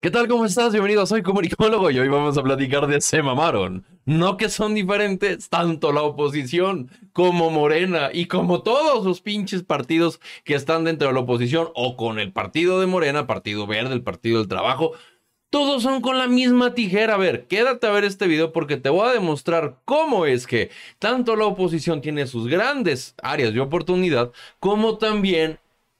¿Qué tal? ¿Cómo estás? Bienvenido, soy comunicólogo y hoy vamos a platicar de Se Mamaron. No que son diferentes tanto la oposición como Morena y como todos los pinches partidos que están dentro de la oposición o con el partido de Morena, Partido Verde, el Partido del Trabajo. Todos son con la misma tijera. A ver, quédate a ver este video porque te voy a demostrar cómo es que tanto la oposición tiene sus grandes áreas de oportunidad como también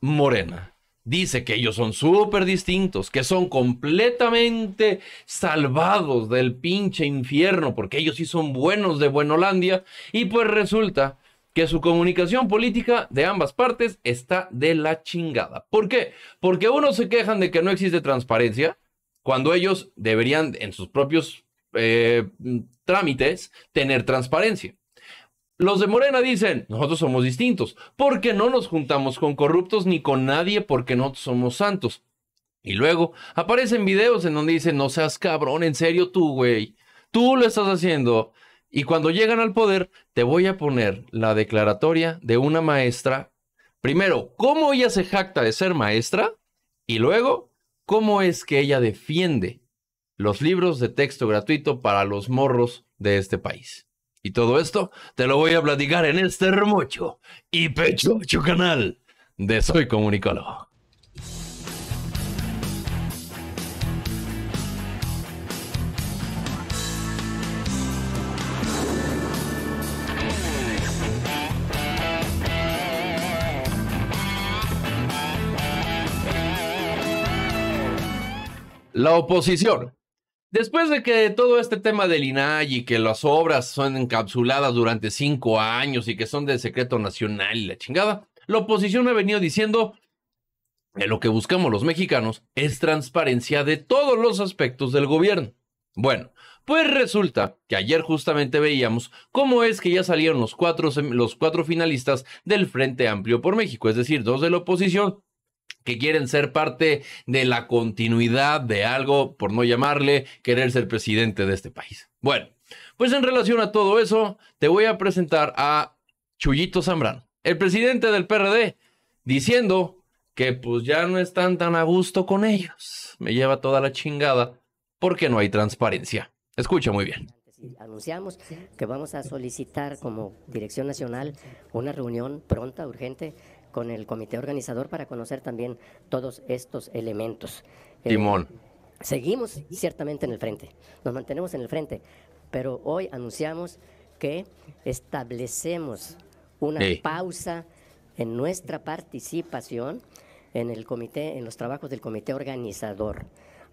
Morena dice que ellos son súper distintos, que son completamente salvados del pinche infierno, porque ellos sí son buenos de Buenolandia, y pues resulta que su comunicación política de ambas partes está de la chingada. ¿Por qué? Porque unos se quejan de que no existe transparencia, cuando ellos deberían en sus propios eh, trámites tener transparencia. Los de Morena dicen, nosotros somos distintos, porque no nos juntamos con corruptos ni con nadie porque no somos santos. Y luego aparecen videos en donde dicen, no seas cabrón, en serio tú, güey, tú lo estás haciendo. Y cuando llegan al poder, te voy a poner la declaratoria de una maestra. Primero, cómo ella se jacta de ser maestra y luego, cómo es que ella defiende los libros de texto gratuito para los morros de este país. Y todo esto te lo voy a platicar en este remocho y pechocho canal de Soy Comunicólogo. La oposición Después de que todo este tema del INAI y que las obras son encapsuladas durante cinco años y que son de secreto nacional y la chingada, la oposición ha venido diciendo que lo que buscamos los mexicanos es transparencia de todos los aspectos del gobierno. Bueno, pues resulta que ayer justamente veíamos cómo es que ya salieron los cuatro, los cuatro finalistas del Frente Amplio por México, es decir, dos de la oposición que quieren ser parte de la continuidad de algo, por no llamarle, querer ser presidente de este país. Bueno, pues en relación a todo eso, te voy a presentar a Chuyito Zambrano, el presidente del PRD, diciendo que pues ya no están tan a gusto con ellos. Me lleva toda la chingada porque no hay transparencia. Escucha muy bien. Anunciamos que vamos a solicitar como Dirección Nacional una reunión pronta, urgente, con el comité organizador para conocer también todos estos elementos. Eh, Timón. seguimos ciertamente en el frente, nos mantenemos en el frente, pero hoy anunciamos que establecemos una pausa en nuestra participación en el comité, en los trabajos del comité organizador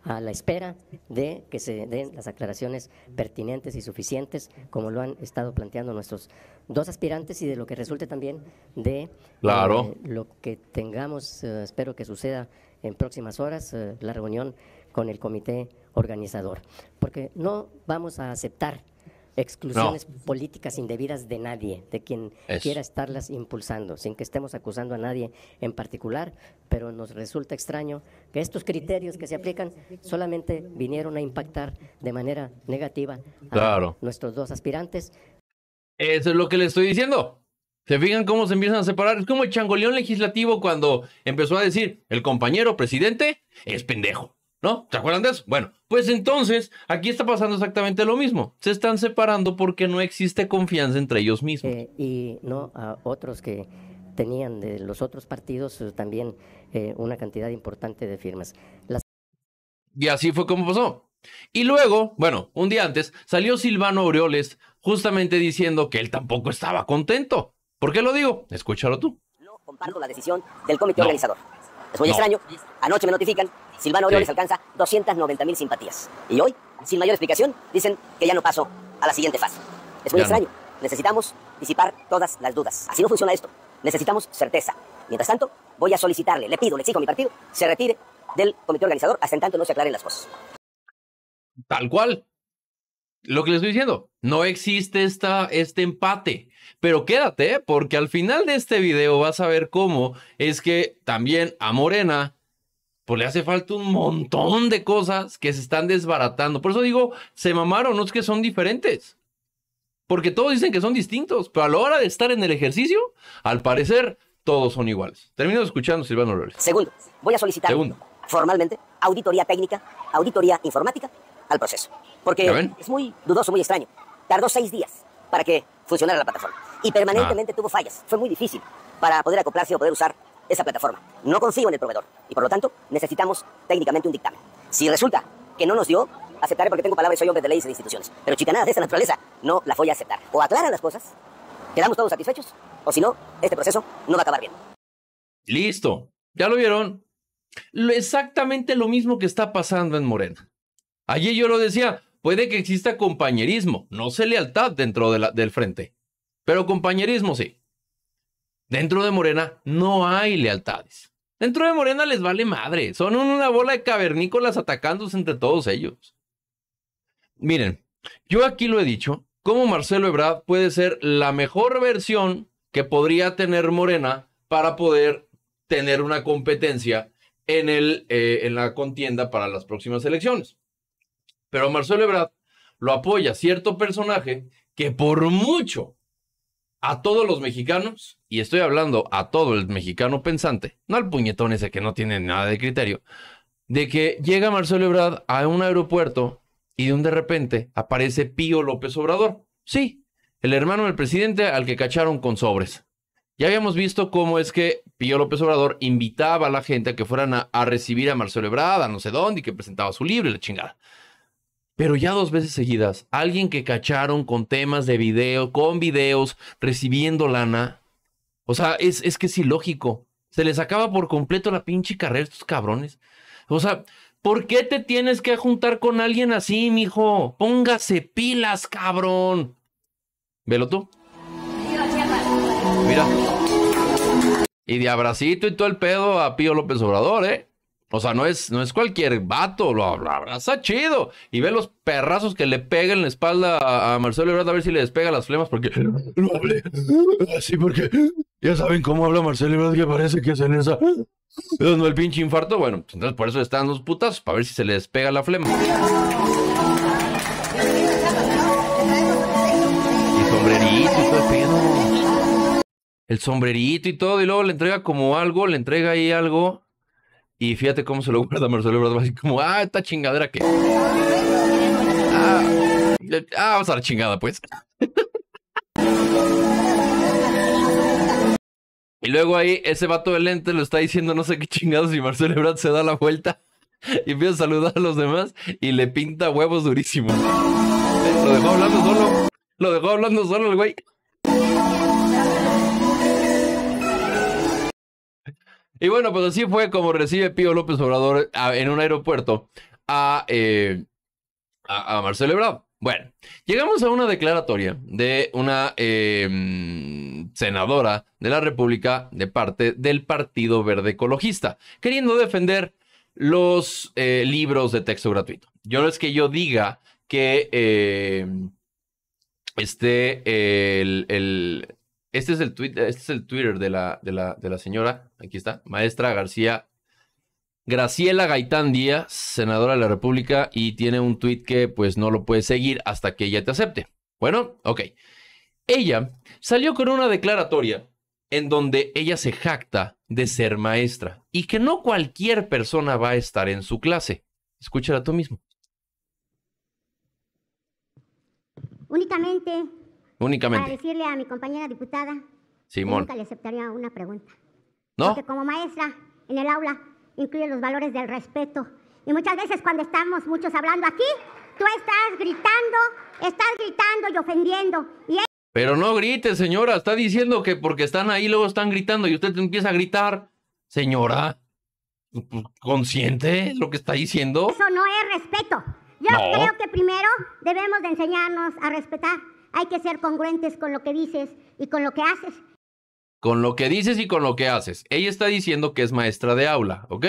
a la espera de que se den las aclaraciones pertinentes y suficientes, como lo han estado planteando nuestros dos aspirantes y de lo que resulte también de eh, lo que tengamos, eh, espero que suceda en próximas horas, eh, la reunión con el comité organizador, porque no vamos a aceptar exclusiones políticas indebidas de nadie, de quien quiera estarlas impulsando, sin que estemos acusando a nadie en particular, pero nos resulta extraño que estos criterios que se aplican solamente vinieron a impactar de manera negativa a nuestros dos aspirantes. Eso es lo que le estoy diciendo. ¿Se fijan cómo se empiezan a separar? Es como el changoleón legislativo cuando empezó a decir, el compañero presidente es pendejo. ¿No? ¿te acuerdan de eso? Bueno, pues entonces aquí está pasando exactamente lo mismo. Se están separando porque no existe confianza entre ellos mismos. Eh, y no a otros que tenían de los otros partidos eh, también eh, una cantidad importante de firmas. Y así fue como pasó. Y luego, bueno, un día antes, salió Silvano Aureoles justamente diciendo que él tampoco estaba contento. ¿Por qué lo digo? Escúchalo tú. No comparto la decisión del comité organizador. Es muy extraño. Anoche me notifican Silvano Aureoles alcanza mil simpatías. Y hoy, sin mayor explicación, dicen que ya no pasó a la siguiente fase. Es muy extraño. Necesitamos disipar todas las dudas. Así no funciona esto. Necesitamos certeza. Mientras tanto, voy a solicitarle, le pido, le exijo a mi partido, se retire del comité organizador hasta en tanto no se aclaren las cosas. Tal cual. Lo que les estoy diciendo, no existe esta, este empate. Pero quédate, porque al final de este video vas a ver cómo es que también a Morena pues le hace falta un montón de cosas que se están desbaratando. Por eso digo, se mamaron, no es que son diferentes. Porque todos dicen que son distintos, pero a la hora de estar en el ejercicio, al parecer, todos son iguales. Termino escuchando Silvano Lores. Segundo, voy a solicitar formalmente auditoría técnica, auditoría informática al proceso. Porque es muy dudoso, muy extraño. Tardó seis días para que funcionara la plataforma. Y permanentemente ah. tuvo fallas. Fue muy difícil para poder acoplarse o poder usar esa plataforma. No confío en el proveedor y por lo tanto necesitamos técnicamente un dictamen. Si resulta que no nos dio, aceptaré porque tengo palabras, y soy hombre de leyes y de instituciones. Pero chicanadas de esa naturaleza no la voy a aceptar. O aclaran las cosas, quedamos todos satisfechos, o si no, este proceso no va a acabar bien. Listo, ya lo vieron. exactamente lo mismo que está pasando en Morena. allí yo lo decía, puede que exista compañerismo, no sé lealtad dentro del frente, pero compañerismo sí. Dentro de Morena no hay lealtades. Dentro de Morena les vale madre. Son una bola de cavernícolas atacándose entre todos ellos. Miren, yo aquí lo he dicho, cómo Marcelo Ebrard puede ser la mejor versión que podría tener Morena para poder tener una competencia en, el, eh, en la contienda para las próximas elecciones. Pero Marcelo Ebrard lo apoya cierto personaje que por mucho a todos los mexicanos, y estoy hablando a todo el mexicano pensante, no al puñetón ese que no tiene nada de criterio, de que llega Marcelo Ebrard a un aeropuerto y de un de repente aparece Pío López Obrador. Sí, el hermano del presidente al que cacharon con sobres. Ya habíamos visto cómo es que Pío López Obrador invitaba a la gente a que fueran a, recibir a Marcelo Ebrard, a no sé dónde, y que presentaba su libro y la chingada. Pero ya dos veces seguidas, alguien que cacharon con temas de video, con videos, recibiendo lana. O sea, es, que es ilógico. Se les acaba por completo la pinche carrera estos cabrones. O sea, ¿por qué te tienes que juntar con alguien así, mijo? Póngase pilas, cabrón. Velo tú. Mira. Y de abracito y todo el pedo a Pío López Obrador, ¿eh? O sea, no es, no es cualquier vato, lo abraza chido. Y ve los perrazos que le pega en la espalda a, Marcelo Ebrard a ver si le despega las flemas, porque hablé así, porque ya saben cómo habla Marcelo Ebrard, que parece que es en esa. No, el pinche infarto, bueno, pues entonces por eso están los putazos, para ver si se le despega la flema. Y sombrerito El sombrerito y todo, y luego le entrega como algo, le entrega ahí algo y fíjate cómo se lo guarda Marcelo Ebrard, así como, ah, esta chingadera que... Ah, ah vamos a la chingada, pues. y luego ahí, ese vato de lente lo está diciendo no sé qué chingados y Marcelo Ebrard se da la vuelta y empieza a saludar a los demás y le pinta huevos durísimos Lo dejó hablando solo. Lo dejó hablando solo el güey. Y bueno, pues así fue como recibe Pío López Obrador en un aeropuerto eh, a, Marcelo Ebrard. Bueno, llegamos a una declaratoria de una em, senadora de la República de parte del Partido Verde Ecologista, queriendo defender los eh, libros de texto gratuito. Yo no es que yo diga que em, esté el este es el, tweet, este es el Twitter de la, la, de la señora, aquí está, maestra García Graciela Gaitán Díaz, senadora de la República, y tiene un tweet que pues no lo puedes seguir hasta que ella te acepte. Bueno, ok. Ella salió con una declaratoria en donde ella se jacta de ser maestra y que no cualquier persona va a estar en su clase. Escúchala tú mismo. Únicamente Únicamente. Para decirle a mi compañera diputada. Simón. Que nunca le aceptaría una pregunta. ¿No? Porque como maestra en el aula incluye los valores del respeto. Y muchas veces cuando estamos muchos hablando aquí, tú estás gritando, estás gritando y ofendiendo. Y pero no grite, señora. Está diciendo que porque están ahí, luego están gritando y usted empieza a gritar. Señora, pues, ¿consciente lo que está diciendo? Eso no es respeto. Yo creo que primero debemos de enseñarnos a respetar hay que ser congruentes con lo que dices y con lo que haces. Con lo que dices y con lo que haces. Ella está diciendo que es maestra de aula, ¿ok?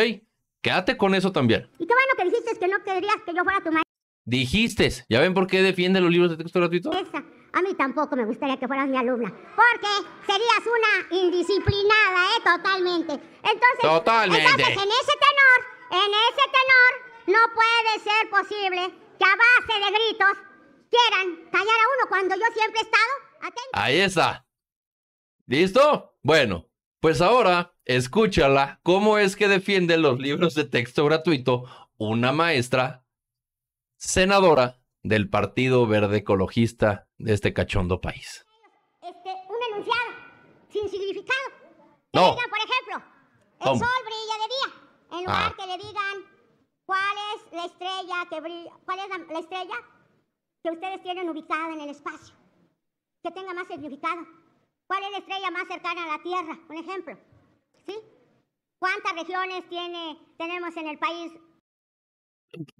Quédate con eso también. Y qué bueno que dijiste que no querías que yo fuera tu maestra. Dijiste, ¿ya ven por qué defiende los libros de texto gratuito? Esa. A mí tampoco me gustaría que fueras mi alumna, porque serías una indisciplinada, ¿eh? Totalmente. Entonces, Totalmente. entonces en ese tenor, en ese tenor, no puede ser posible que a base de gritos quieran callar a uno cuando yo siempre he estado atento. Ahí está. ¿Listo? Bueno, pues ahora escúchala cómo es que defiende los libros de texto gratuito una maestra senadora del Partido Verde Ecologista de este cachondo país. Este, un enunciado sin significado. Que por ejemplo, el sol brilla de día. En lugar ah. que le digan cuál es la estrella que brilla, cuál es la estrella que ustedes tienen ubicada en el espacio, que tenga más significado. ¿Cuál es la estrella más cercana a la Tierra? Por ejemplo. ¿Sí? ¿Cuántas regiones tiene, tenemos en el país?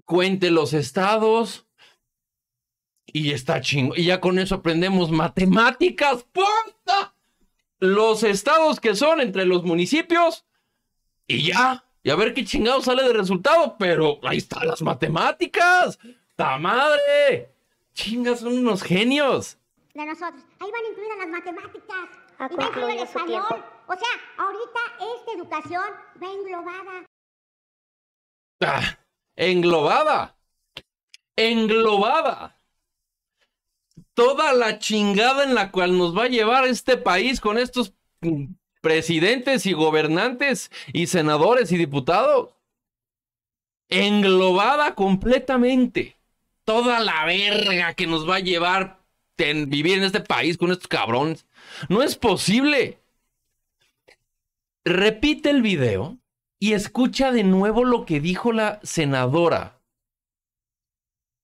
Cuente los estados. Y está chingo. Y ya con eso aprendemos matemáticas. ¡Puta! Los estados que son entre los municipios. Y ya. Y a ver qué chingado sale de resultado. Pero ahí están las matemáticas. ¡Ta madre! Chingas, son unos genios. De nosotros. Ahí van incluidas las matemáticas. Ah, y va el español. O sea, ahorita esta educación va englobada. Ah, englobada. Englobada. Toda la chingada en la cual nos va a llevar este país con estos presidentes y gobernantes y senadores y diputados englobada completamente toda la verga que nos va a llevar en vivir en este país con estos cabrones. No es posible. Repite el video y escucha de nuevo lo que dijo la senadora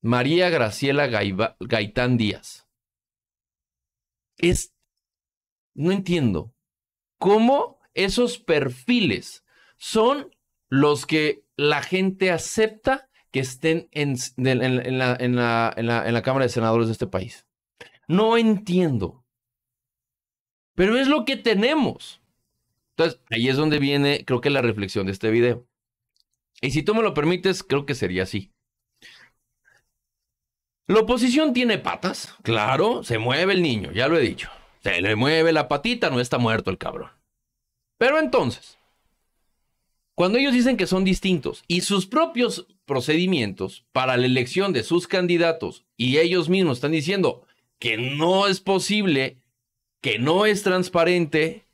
María Graciela Gaitán Díaz. No entiendo cómo esos perfiles son los que la gente acepta que estén en, la, la Cámara de Senadores de este país. No entiendo. Pero es lo que tenemos. Entonces, ahí es donde viene, creo que la reflexión de este video. Y si tú me lo permites, creo que sería así. La oposición tiene patas, claro, se mueve el niño, ya lo he dicho. Se le mueve la patita, no está muerto el cabrón. Pero entonces, cuando ellos dicen que son distintos y sus propios procedimientos para la elección de sus candidatos y ellos mismos están diciendo que no es posible, que no es transparente,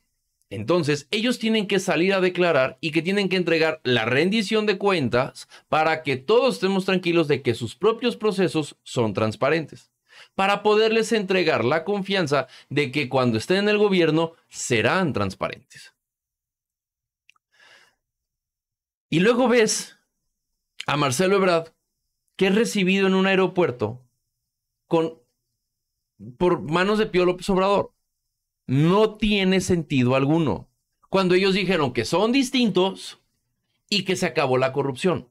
entonces ellos tienen que salir a declarar y que tienen que entregar la rendición de cuentas para que todos estemos tranquilos de que sus propios procesos son transparentes, para poderles entregar la confianza de que cuando estén en el gobierno serán transparentes. Y luego ves a Marcelo Ebrard, que es recibido en un aeropuerto con, por manos de Pío López Obrador. No tiene sentido alguno. Cuando ellos dijeron que son distintos y que se acabó la corrupción.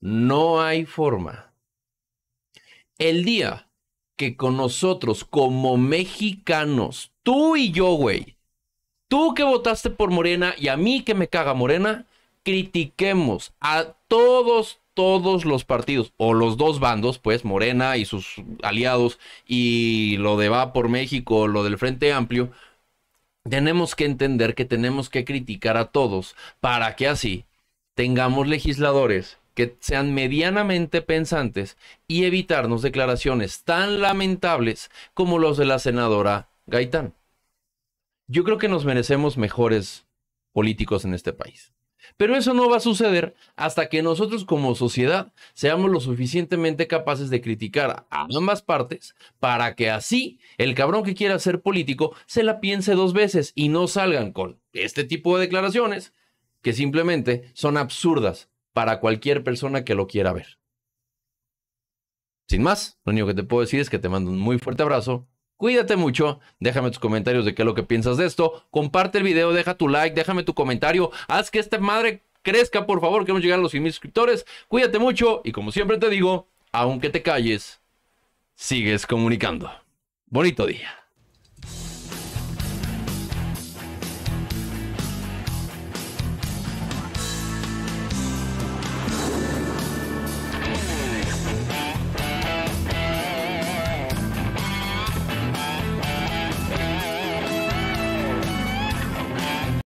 No hay forma. El día que con nosotros como mexicanos, tú y yo, güey, tú que votaste por Morena y a mí que me caga Morena, critiquemos a todos, todos los partidos, o los dos bandos, pues Morena y sus aliados, y lo de Va por México, lo del Frente Amplio, tenemos que entender que tenemos que criticar a todos para que así tengamos legisladores que sean medianamente pensantes y evitarnos declaraciones tan lamentables como los de la senadora Gaitán. Yo creo que nos merecemos mejores políticos en este país. Pero eso no va a suceder hasta que nosotros como sociedad seamos lo suficientemente capaces de criticar a ambas partes para que así el cabrón que quiera ser político se la piense dos veces y no salgan con este tipo de declaraciones que simplemente son absurdas para cualquier persona que lo quiera ver. Sin más, lo único que te puedo decir es que te mando un muy fuerte abrazo Cuídate mucho, déjame tus comentarios de qué es lo que piensas de esto, comparte el video, deja tu like, déjame tu comentario, haz que esta madre crezca, por favor, queremos llegar a los 100 mil suscriptores, cuídate mucho y como siempre te digo, aunque te calles, sigues comunicando. Bonito día.